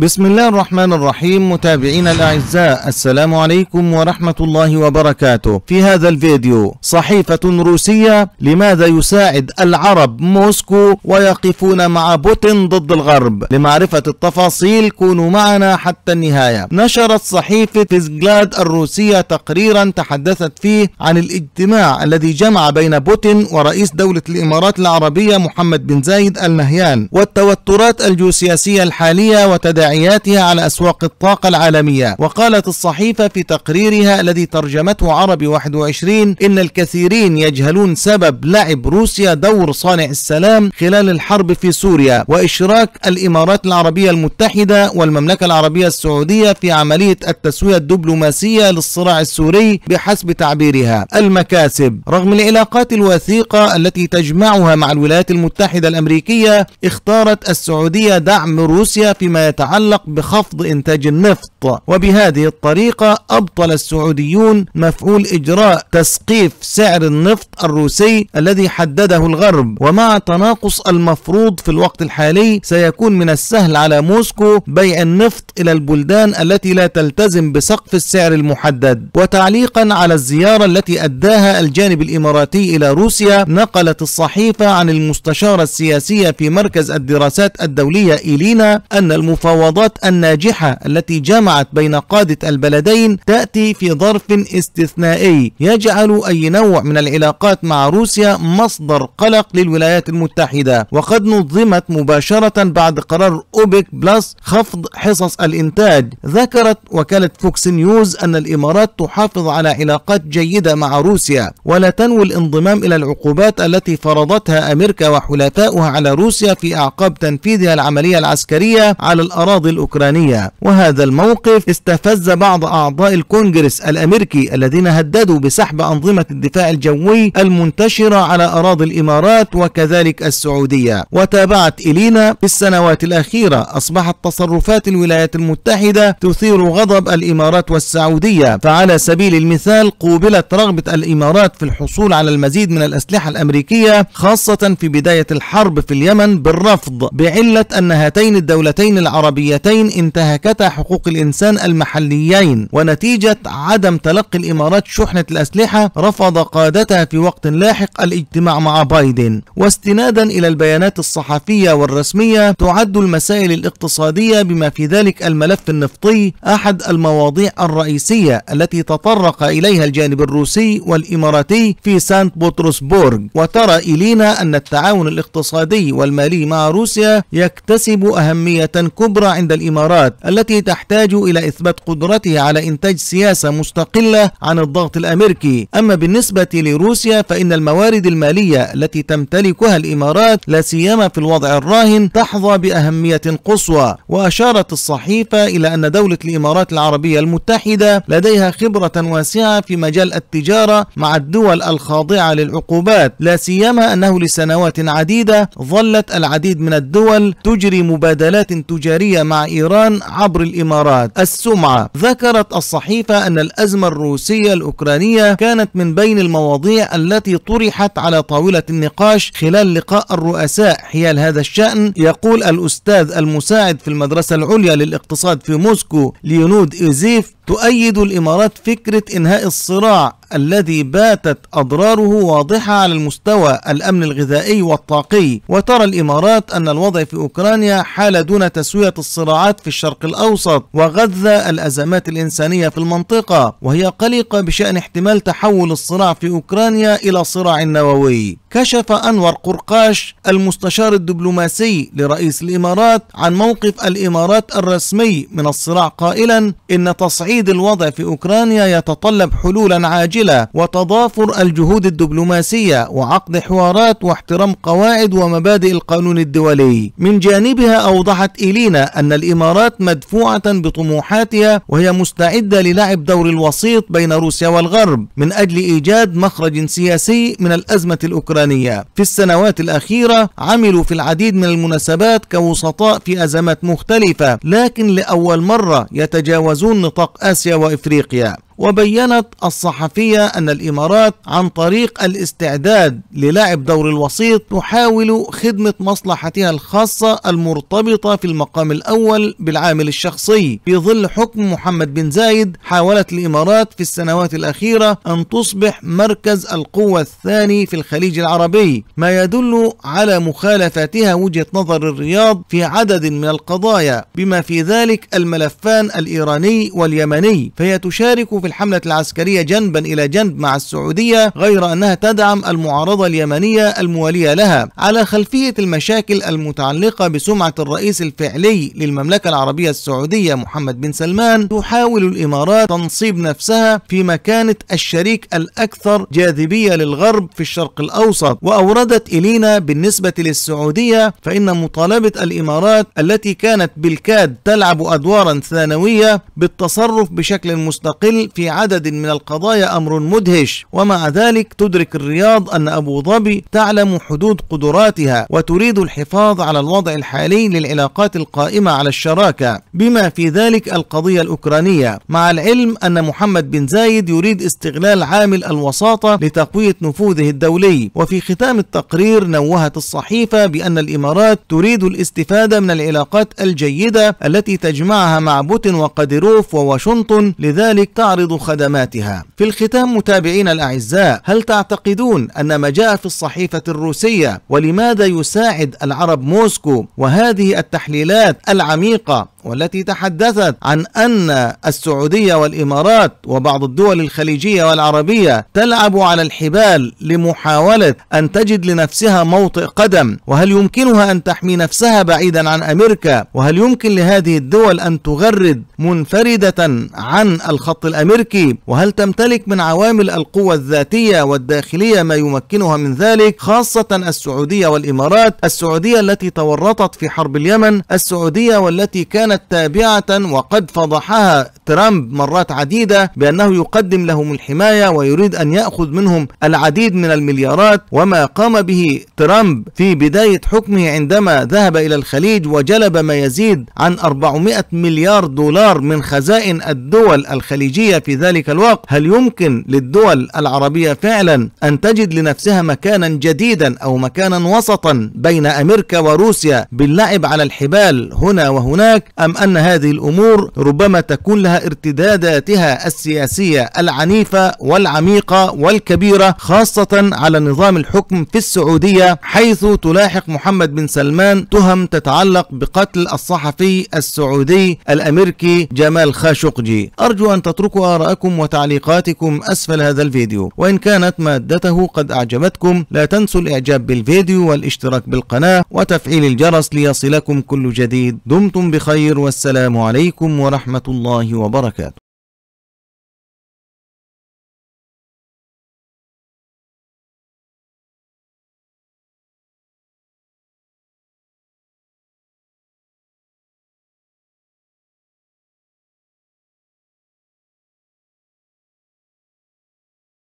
بسم الله الرحمن الرحيم متابعينا الأعزاء السلام عليكم ورحمة الله وبركاته في هذا الفيديو صحيفة روسية لماذا يساعد العرب موسكو ويقفون مع بوتين ضد الغرب لمعرفة التفاصيل كونوا معنا حتى النهاية نشرت صحيفة فيزغلاد الروسية تقريرا تحدثت فيه عن الاجتماع الذي جمع بين بوتين ورئيس دولة الإمارات العربية محمد بن زايد النهيان والتوترات الجيوسياسية الحالية وتداعياتها تداعياتها على أسواق الطاقة العالمية وقالت الصحيفة في تقريرها الذي ترجمته عربي 21 إن الكثيرين يجهلون سبب لعب روسيا دور صانع السلام خلال الحرب في سوريا وإشراك الإمارات العربية المتحدة والمملكة العربية السعودية في عملية التسوية الدبلوماسية للصراع السوري بحسب تعبيرها المكاسب رغم العلاقات الوثيقة التي تجمعها مع الولايات المتحدة الأمريكية اختارت السعودية دعم روسيا فيما يتعلق تتعلق بخفض إنتاج النفط وبهذه الطريقة أبطل السعوديون مفعول إجراء تسقيف سعر النفط الروسي الذي حدده الغرب ومع تناقص المفروض في الوقت الحالي سيكون من السهل على موسكو بيع النفط إلى البلدان التي لا تلتزم بسقف السعر المحدد وتعليقا على الزيارة التي أداها الجانب الإماراتي إلى روسيا نقلت الصحيفة عن المستشارة السياسية في مركز الدراسات الدولية إلينا أن المفاوضات المفاوضات الناجحة التي جمعت بين قادة البلدين تأتي في ظرف استثنائي يجعل أي نوع من العلاقات مع روسيا مصدر قلق للولايات المتحدة وقد نظمت مباشرة بعد قرار أوبك بلس خفض حصص الإنتاج ذكرت وكالة فوكس نيوز أن الإمارات تحافظ على علاقات جيدة مع روسيا ولا تنوي الانضمام إلى العقوبات التي فرضتها أمريكا وحلفاؤها على روسيا في أعقاب تنفيذها العملية العسكرية على الأراضي الأراضي الأوكرانية وهذا الموقف استفز بعض أعضاء الكونجرس الأمريكي الذين هددوا بسحب أنظمة الدفاع الجوي المنتشرة على أراضي الإمارات وكذلك السعودية وتابعت إلينا في السنوات الأخيرة أصبحت تصرفات الولايات المتحدة تثير غضب الإمارات والسعودية فعلى سبيل المثال قوبلت رغبة الإمارات في الحصول على المزيد من الأسلحة الأمريكية خاصة في بداية الحرب في اليمن بالرفض بعلة أن هاتين الدولتين العربيتين دوليتين انتهكتا حقوق الإنسان المحليين ونتيجة عدم تلقي الإمارات شحنة الأسلحة رفض قادتها في وقت لاحق الاجتماع مع بايدن واستنادا إلى البيانات الصحفية والرسمية تعد المسائل الاقتصادية بما في ذلك الملف النفطي أحد المواضيع الرئيسية التي تطرق إليها الجانب الروسي والإماراتي في سانت بطرسبورغ وترى إلينا أن التعاون الاقتصادي والمالي مع روسيا يكتسب أهمية كبرى عند الإمارات التي تحتاج إلى إثبات قدرتها على إنتاج سياسة مستقلة عن الضغط الأمريكي أما بالنسبة لروسيا فإن الموارد المالية التي تمتلكها الإمارات لا سيما في الوضع الراهن تحظى بأهمية قصوى وأشارت الصحيفة إلى أن دولة الإمارات العربية المتحدة لديها خبرة واسعة في مجال التجارة مع الدول الخاضعة للعقوبات لا سيما أنه لسنوات عديدة ظلت العديد من الدول تجري مبادلات تجارية مع إيران عبر الإمارات السمعة ذكرت الصحيفة أن الأزمة الروسية الأوكرانية كانت من بين المواضيع التي طرحت على طاولة النقاش خلال لقاء الرؤساء حيال هذا الشأن يقول الأستاذ المساعد في المدرسة العليا للاقتصاد في موسكو ليونود إيزيف تؤيد الإمارات فكرة إنهاء الصراع الذي باتت أضراره واضحة على المستوى الأمن الغذائي والطاقي وترى الإمارات أن الوضع في أوكرانيا حال دون تسوية الصراعات في الشرق الأوسط وغذى الأزمات الإنسانية في المنطقة وهي قلقة بشأن احتمال تحول الصراع في أوكرانيا إلى صراع نووي كشف أنور قرقاش المستشار الدبلوماسي لرئيس الإمارات عن موقف الإمارات الرسمي من الصراع قائلا إن تصعيد الوضع في أوكرانيا يتطلب حلولا عاجلة وتضافر الجهود الدبلوماسية وعقد حوارات واحترام قواعد ومبادئ القانون الدولي من جانبها أوضحت إلينا أن الإمارات مدفوعة بطموحاتها وهي مستعدة للعب دور الوسيط بين روسيا والغرب من أجل إيجاد مخرج سياسي من الأزمة الأوكرانية الإنسانية في السنوات الأخيرة عملوا في العديد من المناسبات كوسطاء في أزمات مختلفة لكن لأول مرة يتجاوزون نطاق آسيا وإفريقيا وبينت الصحفية أن الإمارات عن طريق الاستعداد للعب دور الوسيط تحاول خدمة مصلحتها الخاصة المرتبطة في المقام الأول بالعامل الشخصي في ظل حكم محمد بن زايد حاولت الإمارات في السنوات الأخيرة أن تصبح مركز القوة الثاني في الخليج العربي ما يدل على مخالفاتها وجهة نظر الرياض في عدد من القضايا بما في ذلك الملفان الإيراني واليمني فهي تشارك توقف الحملة العسكرية جنبا إلى جنب مع السعودية غير أنها تدعم المعارضة اليمنية الموالية لها على خلفية المشاكل المتعلقة بسمعة الرئيس الفعلي للمملكة العربية السعودية محمد بن سلمان تحاول الإمارات تنصيب نفسها في مكانة الشريك الأكثر جاذبية للغرب في الشرق الأوسط وأوردت إلينا بالنسبة للسعودية فإن مطالبة الإمارات التي كانت بالكاد تلعب أدوارا ثانوية بالتصرف بشكل مستقل في عدد من القضايا أمر مدهش ومع ذلك تدرك الرياض أن أبو ظبي تعلم حدود قدراتها وتريد الحفاظ على الوضع الحالي للعلاقات القائمة على الشراكة بما في ذلك القضية الأوكرانية مع العلم أن محمد بن زايد يريد استغلال عامل الوساطة لتقوية نفوذه الدولي وفي ختام التقرير نوهت الصحيفة بأن الإمارات تريد الاستفادة من العلاقات الجيدة التي تجمعها مع بوتين وقدروف وواشنطن لذلك تعرض تعرض خدماتها في الختام متابعين الأعزاء هل تعتقدون أن ما جاء في الصحيفة الروسية ولماذا يساعد العرب موسكو وهذه التحليلات العميقة والتي تحدثت عن أن السعودية والإمارات وبعض الدول الخليجية والعربية تلعب على الحبال لمحاولة أن تجد لنفسها موطئ قدم وهل يمكنها أن تحمي نفسها بعيدا عن أمريكا وهل يمكن لهذه الدول أن تغرد منفردة عن الخط الأمريكي الأمريكي وهل تمتلك من عوامل القوة الذاتية والداخلية ما يمكنها من ذلك خاصة السعودية والإمارات السعودية التي تورطت في حرب اليمن السعودية والتي كانت تابعة وقد فضحها ترامب مرات عديدة بأنه يقدم لهم الحماية ويريد أن يأخذ منهم العديد من المليارات وما قام به ترامب في بداية حكمه عندما ذهب إلى الخليج وجلب ما يزيد عن 400 مليار دولار من خزائن الدول الخليجية في ذلك الوقت هل يمكن للدول العربية فعلا أن تجد لنفسها مكانا جديدا أو مكانا وسطا بين أمريكا وروسيا باللعب على الحبال هنا وهناك أم أن هذه الأمور ربما تكون لها ارتداداتها السياسية العنيفة والعميقة والكبيرة خاصة على نظام الحكم في السعودية حيث تلاحق محمد بن سلمان تهم تتعلق بقتل الصحفي السعودي الأمريكي جمال خاشقجي أرجو أن تتركوا آراءكم وتعليقاتكم أسفل هذا الفيديو وإن كانت مادته قد أعجبتكم لا تنسوا الإعجاب بالفيديو والاشتراك بالقناة وتفعيل الجرس ليصلكم كل جديد دمتم بخير والسلام عليكم ورحمة الله وبركاته وبركاته